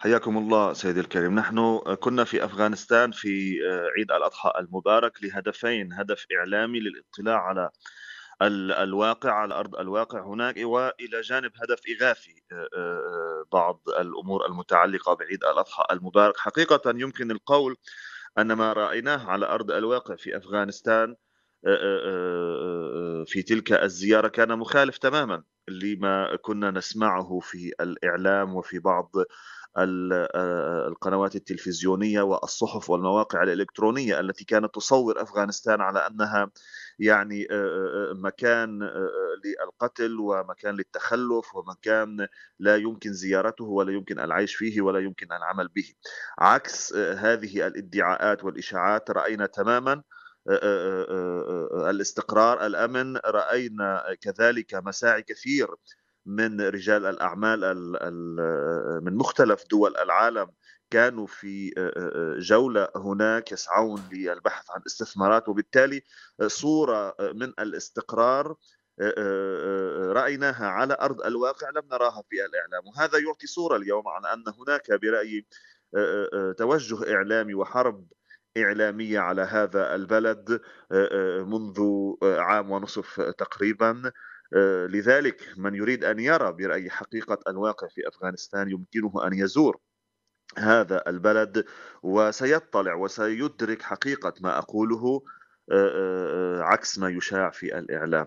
حياكم الله سيدي الكريم نحن كنا في أفغانستان في آه، عيد الأضحى المبارك لهدفين هدف إعلامي للاطلاع على الواقع على ارض الواقع هناك والى جانب هدف اغاثي آه، آه، بعض الامور المتعلقه بعيد الاضحى المبارك حقيقه يمكن القول ان ما رايناه على ارض الواقع في افغانستان في تلك الزياره كان مخالف تماما لما كنا نسمعه في الاعلام وفي بعض آه، القنوات التلفزيونيه والصحف والمواقع الالكترونيه التي كانت تصور افغانستان على انها يعني آه، آه، مكان للقتل ومكان للتخلف ومكان لا يمكن زيارته ولا يمكن العيش فيه ولا يمكن العمل به. عكس هذه الادعاءات والاشاعات راينا تماما الاستقرار الامن راينا كذلك مساعي كثير من رجال الاعمال من مختلف دول العالم كانوا في جولة هناك يسعون للبحث عن استثمارات وبالتالي صورة من الاستقرار رأيناها على أرض الواقع لم نراها في الإعلام وهذا يعطي صورة اليوم عن أن هناك برأيي توجه إعلامي وحرب إعلامية على هذا البلد آه، آه، منذ آه، عام ونصف تقريبا لذلك من يريد أن يرى برأي حقيقة الواقع في أفغانستان يمكنه أن يزور هذا البلد وسيطلع وسيدرك حقيقة ما أقوله عكس ما يشاع في الإعلام